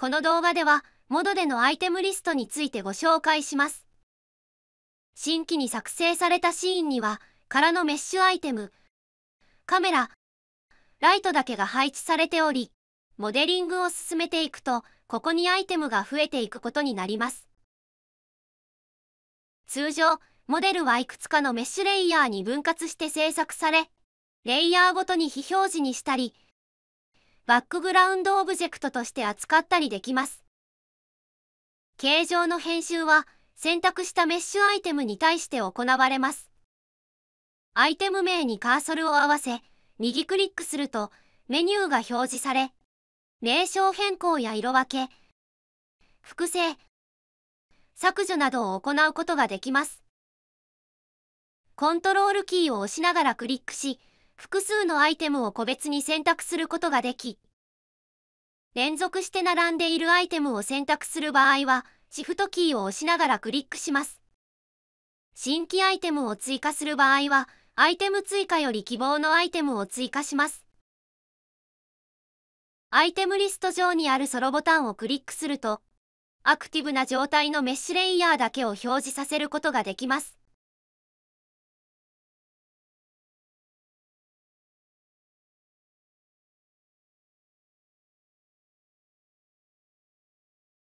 この動画では、モドでのアイテムリストについてご紹介します。新規に作成されたシーンには、空のメッシュアイテム、カメラ、ライトだけが配置されており、モデリングを進めていくと、ここにアイテムが増えていくことになります。通常、モデルはいくつかのメッシュレイヤーに分割して制作され、レイヤーごとに非表示にしたり、バックグラウンドオブジェクトとして扱ったりできます。形状の編集は選択したメッシュアイテムに対して行われます。アイテム名にカーソルを合わせ、右クリックするとメニューが表示され、名称変更や色分け、複製、削除などを行うことができます。コントロールキーを押しながらクリックし、複数のアイテムを個別に選択することができ、連続して並んでいるアイテムを選択する場合は、シフトキーを押しながらクリックします。新規アイテムを追加する場合は、アイテム追加より希望のアイテムを追加します。アイテムリスト上にあるソロボタンをクリックすると、アクティブな状態のメッシュレイヤーだけを表示させることができます。